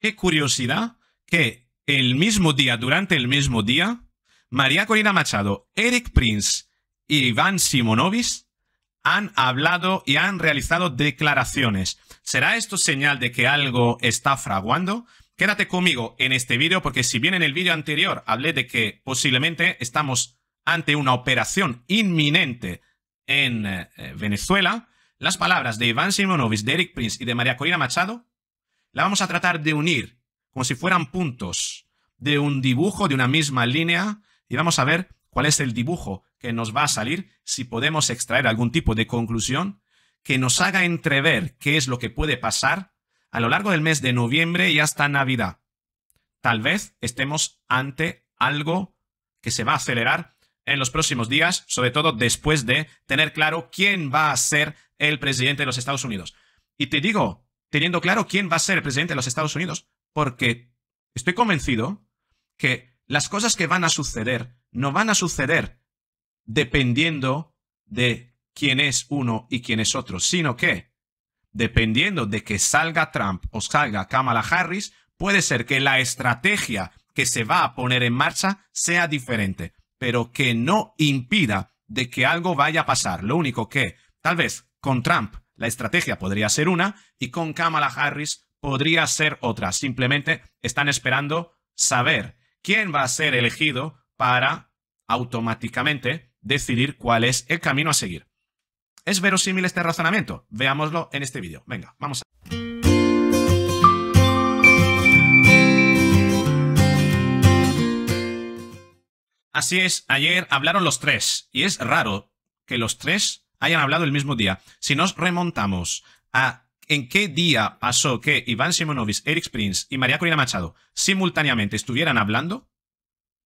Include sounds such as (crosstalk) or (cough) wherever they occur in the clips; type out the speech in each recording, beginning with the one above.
Qué curiosidad que el mismo día, durante el mismo día, María Corina Machado, Eric Prince y Iván Simonovis han hablado y han realizado declaraciones. ¿Será esto señal de que algo está fraguando? Quédate conmigo en este vídeo porque si bien en el vídeo anterior hablé de que posiblemente estamos ante una operación inminente en eh, Venezuela, las palabras de Iván Simonovic, de Eric Prince y de María Corina Machado la vamos a tratar de unir como si fueran puntos de un dibujo de una misma línea y vamos a ver cuál es el dibujo que nos va a salir, si podemos extraer algún tipo de conclusión que nos haga entrever qué es lo que puede pasar a lo largo del mes de noviembre y hasta Navidad. Tal vez estemos ante algo que se va a acelerar en los próximos días, sobre todo después de tener claro quién va a ser el presidente de los Estados Unidos. Y te digo, teniendo claro quién va a ser el presidente de los Estados Unidos, porque estoy convencido que las cosas que van a suceder no van a suceder dependiendo de quién es uno y quién es otro, sino que dependiendo de que salga Trump o salga Kamala Harris, puede ser que la estrategia que se va a poner en marcha sea diferente, pero que no impida de que algo vaya a pasar. Lo único que, tal vez, con Trump la estrategia podría ser una y con Kamala Harris podría ser otra. Simplemente están esperando saber quién va a ser elegido para automáticamente decidir cuál es el camino a seguir. ¿Es verosímil este razonamiento? Veámoslo en este vídeo. Venga, vamos a... Así es, ayer hablaron los tres, y es raro que los tres hayan hablado el mismo día. Si nos remontamos a en qué día pasó que Iván Simonovic, Eric Prince y María Corina Machado simultáneamente estuvieran hablando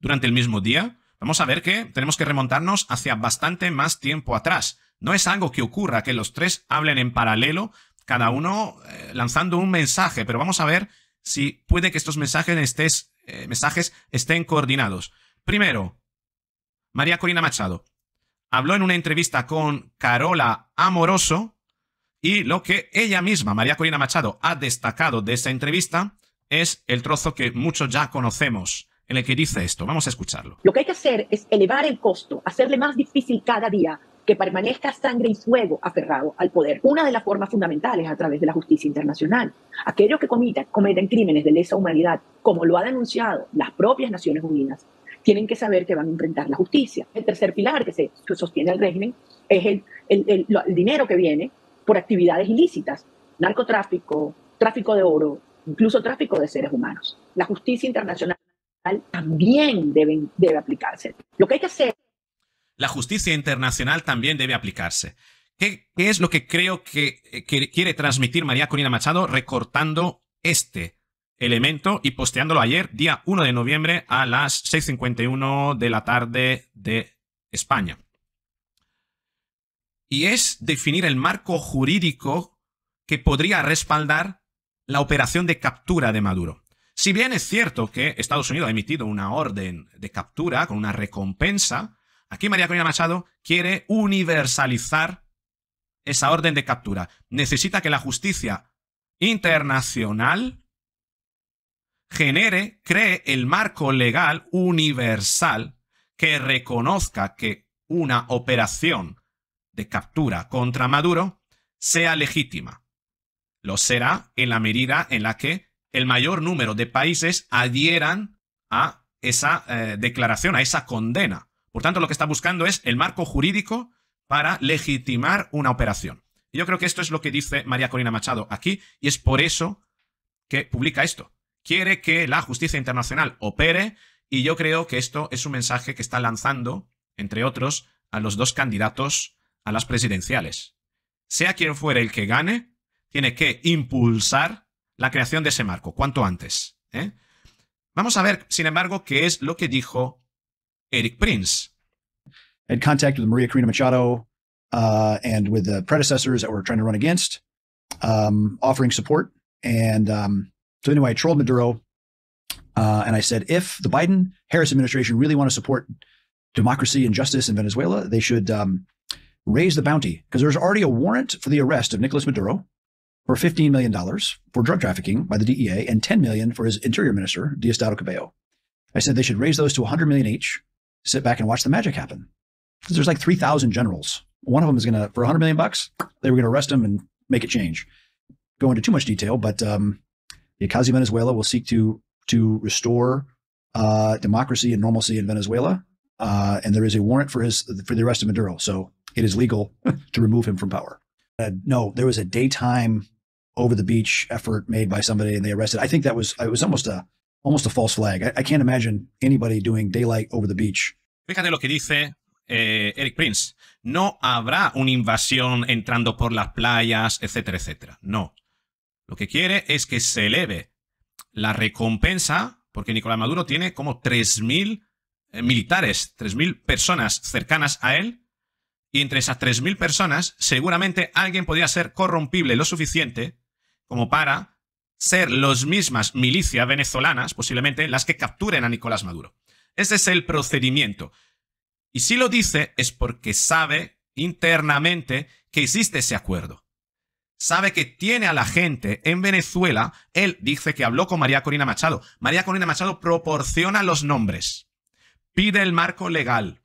durante el mismo día, vamos a ver que tenemos que remontarnos hacia bastante más tiempo atrás. No es algo que ocurra que los tres hablen en paralelo, cada uno eh, lanzando un mensaje, pero vamos a ver si puede que estos mensajes, eh, mensajes estén coordinados. Primero, María Corina Machado habló en una entrevista con Carola Amoroso y lo que ella misma, María Corina Machado, ha destacado de esa entrevista es el trozo que muchos ya conocemos, en el que dice esto. Vamos a escucharlo. Lo que hay que hacer es elevar el costo, hacerle más difícil cada día que permanezca sangre y fuego aferrado al poder. Una de las formas fundamentales a través de la justicia internacional. Aquellos que cometan, cometen crímenes de lesa humanidad, como lo ha denunciado las propias Naciones Unidas, tienen que saber que van a enfrentar la justicia. El tercer pilar que se sostiene el régimen es el, el, el, dinero que viene por actividades ilícitas, narcotráfico, tráfico de oro, incluso tráfico de seres humanos. La justicia internacional también debe, debe aplicarse. Lo que hay que hacer... La justicia internacional también debe aplicarse. ¿Qué, qué es lo que creo que, eh, que quiere transmitir María Corina Machado recortando este elemento y posteándolo ayer, día 1 de noviembre, a las 6.51 de la tarde de España. Y es definir el marco jurídico que podría respaldar la operación de captura de Maduro. Si bien es cierto que Estados Unidos ha emitido una orden de captura con una recompensa, aquí María Corina Machado quiere universalizar esa orden de captura. Necesita que la justicia internacional genere, cree el marco legal universal que reconozca que una operación de captura contra Maduro sea legítima. Lo será en la medida en la que el mayor número de países adhieran a esa eh, declaración, a esa condena. Por tanto, lo que está buscando es el marco jurídico para legitimar una operación. Yo creo que esto es lo que dice María Corina Machado aquí y es por eso que publica esto quiere que la justicia internacional opere y yo creo que esto es un mensaje que está lanzando, entre otros, a los dos candidatos a las presidenciales. Sea quien fuere el que gane, tiene que impulsar la creación de ese marco cuanto antes. ¿eh? Vamos a ver, sin embargo, qué es lo que dijo Eric Prince. Had contact with Maria Corina Machado uh, and with the predecessors that we're trying to run against, um, offering support and um, So anyway, I trolled Maduro, uh, and I said, if the Biden Harris administration really want to support democracy and justice in Venezuela, they should um, raise the bounty because there's already a warrant for the arrest of Nicolas Maduro for $15 million for drug trafficking by the DEA and $10 million for his interior minister, Diosdado Cabello. I said they should raise those to 100 million each, sit back and watch the magic happen. Because there's like 3,000 generals. One of them is going to, for 100 million bucks, they were going to arrest him and make it change. Go into too much detail, but um, Yakazi Venezuela will seek to to restore uh, democracy and normalcy in Venezuela, uh, and there is a warrant for his for the arrest of Maduro. So it is legal (laughs) to remove him from power. Uh, no, there was a daytime over the beach effort made by somebody, and they arrested. I think that was it was almost a almost a false flag. I, I can't imagine anybody doing daylight over the beach. Fíjate lo que dice eh, Eric Prince. No habrá una invasión entrando por las playas, etcétera, etcétera. No. Lo que quiere es que se eleve la recompensa, porque Nicolás Maduro tiene como 3.000 eh, militares, 3.000 personas cercanas a él, y entre esas 3.000 personas seguramente alguien podría ser corrompible lo suficiente como para ser las mismas milicias venezolanas, posiblemente, las que capturen a Nicolás Maduro. Ese es el procedimiento. Y si lo dice es porque sabe internamente que existe ese acuerdo sabe que tiene a la gente en Venezuela, él dice que habló con María Corina Machado. María Corina Machado proporciona los nombres, pide el marco legal.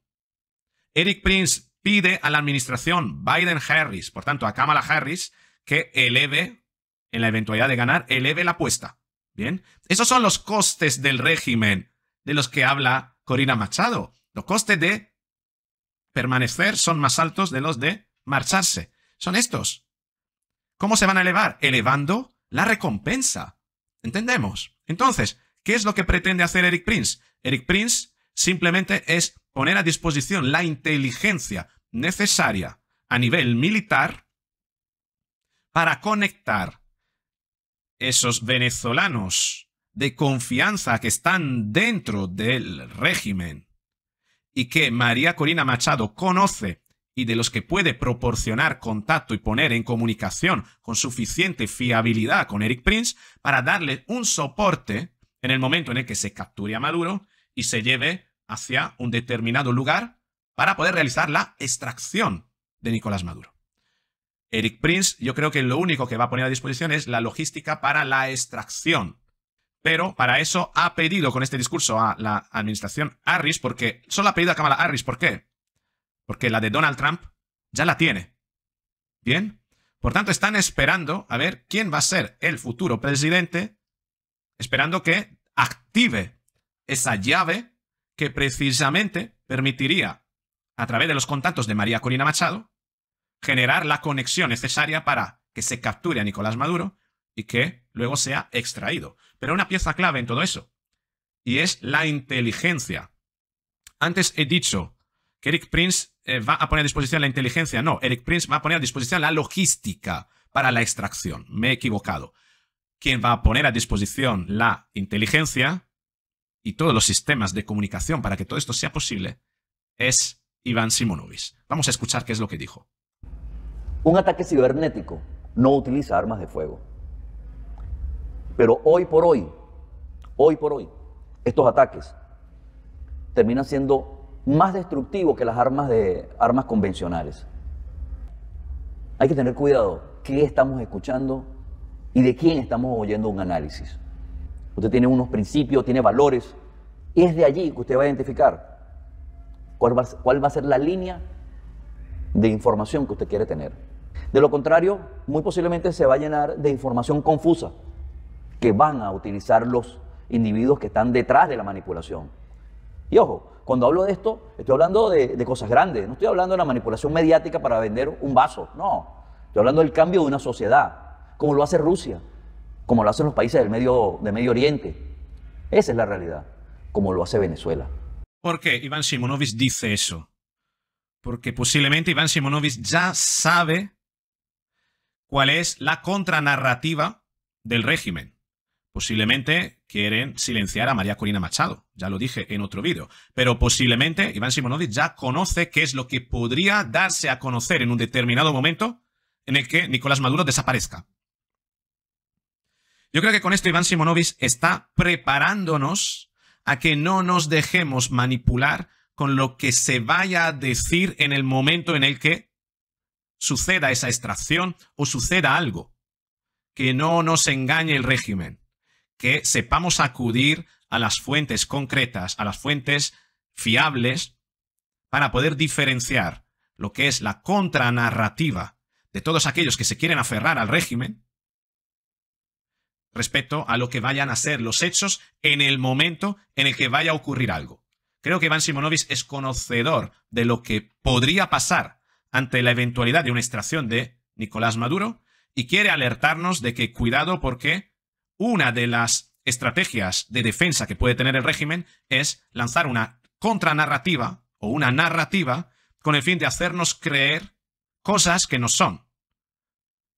Eric Prince pide a la administración Biden-Harris, por tanto a Kamala Harris, que eleve, en la eventualidad de ganar, eleve la apuesta. Bien, esos son los costes del régimen de los que habla Corina Machado. Los costes de permanecer son más altos de los de marcharse. Son estos. ¿Cómo se van a elevar? Elevando la recompensa. ¿Entendemos? Entonces, ¿qué es lo que pretende hacer Eric Prince? Eric Prince simplemente es poner a disposición la inteligencia necesaria a nivel militar para conectar esos venezolanos de confianza que están dentro del régimen y que María Corina Machado conoce y de los que puede proporcionar contacto y poner en comunicación con suficiente fiabilidad con Eric Prince para darle un soporte en el momento en el que se capture a Maduro y se lleve hacia un determinado lugar para poder realizar la extracción de Nicolás Maduro. Eric Prince, yo creo que lo único que va a poner a disposición es la logística para la extracción. Pero para eso ha pedido con este discurso a la administración Harris, porque solo ha pedido a Kamala Harris, ¿por qué? porque la de Donald Trump ya la tiene. ¿Bien? Por tanto, están esperando a ver quién va a ser el futuro presidente, esperando que active esa llave que precisamente permitiría, a través de los contactos de María Corina Machado, generar la conexión necesaria para que se capture a Nicolás Maduro y que luego sea extraído. Pero una pieza clave en todo eso, y es la inteligencia. Antes he dicho que Eric Prince eh, va a poner a disposición la inteligencia. No, Eric Prince va a poner a disposición la logística para la extracción. Me he equivocado. Quien va a poner a disposición la inteligencia y todos los sistemas de comunicación para que todo esto sea posible es Iván Simonovic. Vamos a escuchar qué es lo que dijo. Un ataque cibernético no utiliza armas de fuego. Pero hoy por hoy, hoy por hoy, estos ataques terminan siendo más destructivo que las armas, de, armas convencionales. Hay que tener cuidado qué estamos escuchando y de quién estamos oyendo un análisis. Usted tiene unos principios, tiene valores, y es de allí que usted va a identificar cuál va, cuál va a ser la línea de información que usted quiere tener. De lo contrario, muy posiblemente se va a llenar de información confusa que van a utilizar los individuos que están detrás de la manipulación. Y ojo, cuando hablo de esto, estoy hablando de, cosas grandes, no estoy hablando de la manipulación mediática para vender un vaso, no. Estoy hablando del cambio de una sociedad, como lo hace Rusia, como lo hacen los países del Medio, del medio Oriente. Esa es la realidad, como lo hace Venezuela. ¿Por qué Iván Simonovic dice eso? Porque posiblemente Iván Simonovic ya sabe cuál es la contranarrativa del régimen. Posiblemente quieren silenciar a María Corina Machado, ya lo dije en otro vídeo, pero posiblemente Iván Simonovic ya conoce qué es lo que podría darse a conocer en un determinado momento en el que Nicolás Maduro desaparezca. Yo creo que con esto Iván Simonovic está preparándonos a que no nos dejemos manipular con lo que se vaya a decir en el momento en el que suceda esa extracción o suceda algo. Que no nos engañe el régimen que sepamos acudir a las fuentes concretas, a las fuentes fiables, para poder diferenciar lo que es la contranarrativa de todos aquellos que se quieren aferrar al régimen respecto a lo que vayan a ser los hechos en el momento en el que vaya a ocurrir algo. Creo que Iván Simonovic es conocedor de lo que podría pasar ante la eventualidad de una extracción de Nicolás Maduro y quiere alertarnos de que cuidado porque una de las estrategias de defensa que puede tener el régimen es lanzar una contranarrativa o una narrativa con el fin de hacernos creer cosas que no son.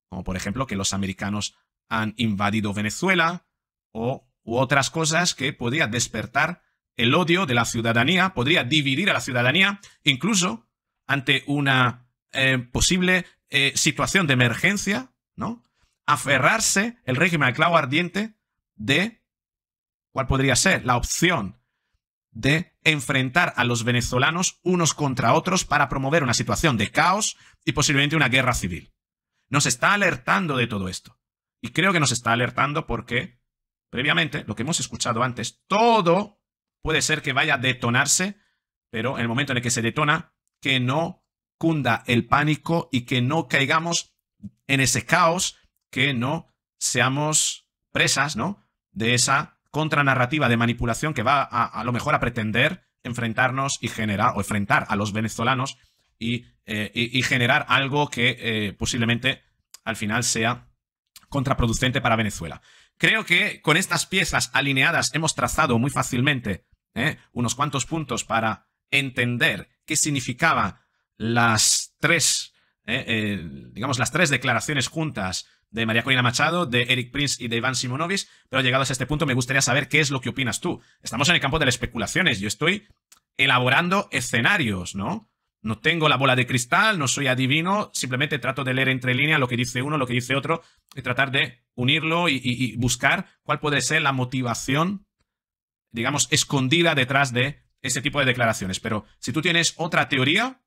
Como por ejemplo que los americanos han invadido Venezuela o u otras cosas que podría despertar el odio de la ciudadanía, podría dividir a la ciudadanía, incluso ante una eh, posible eh, situación de emergencia, ¿no? aferrarse el régimen al clavo ardiente de, ¿cuál podría ser? La opción de enfrentar a los venezolanos unos contra otros para promover una situación de caos y posiblemente una guerra civil. Nos está alertando de todo esto. Y creo que nos está alertando porque, previamente, lo que hemos escuchado antes, todo puede ser que vaya a detonarse, pero en el momento en el que se detona, que no cunda el pánico y que no caigamos en ese caos que no seamos presas, ¿no? De esa contranarrativa de manipulación que va a, lo mejor a pretender enfrentarnos y generar, o enfrentar a los venezolanos y, eh, generar algo que eh, posiblemente al final sea contraproducente para Venezuela. Creo que con estas piezas alineadas hemos trazado muy fácilmente eh, unos cuantos puntos para entender qué significaba las tres ¿eh? Eh, digamos, las tres declaraciones juntas de María Corina Machado, de Eric Prince y de Iván Simonovic, pero llegados a este punto me gustaría saber qué es lo que opinas tú. Estamos en el campo de las especulaciones, yo estoy elaborando escenarios, ¿no? No tengo la bola de cristal, no soy adivino, simplemente trato de leer entre líneas lo que dice uno, lo que dice otro, y tratar de unirlo y buscar cuál puede ser la motivación, digamos, escondida detrás de ese tipo de declaraciones. Pero si tú tienes otra teoría,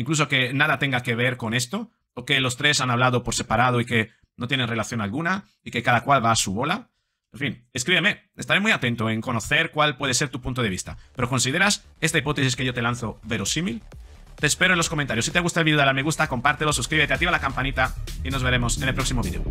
incluso que nada tenga que ver con esto, o que los tres han hablado por separado y que no tienen relación alguna, y que cada cual va a su bola. En fin, escríbeme, estaré muy atento en conocer cuál puede ser tu punto de vista. Pero ¿consideras esta hipótesis que yo te lanzo verosímil? Te espero en los comentarios. Si te gusta el vídeo, dale a me gusta, compártelo, suscríbete, activa la campanita y nos veremos en el próximo vídeo.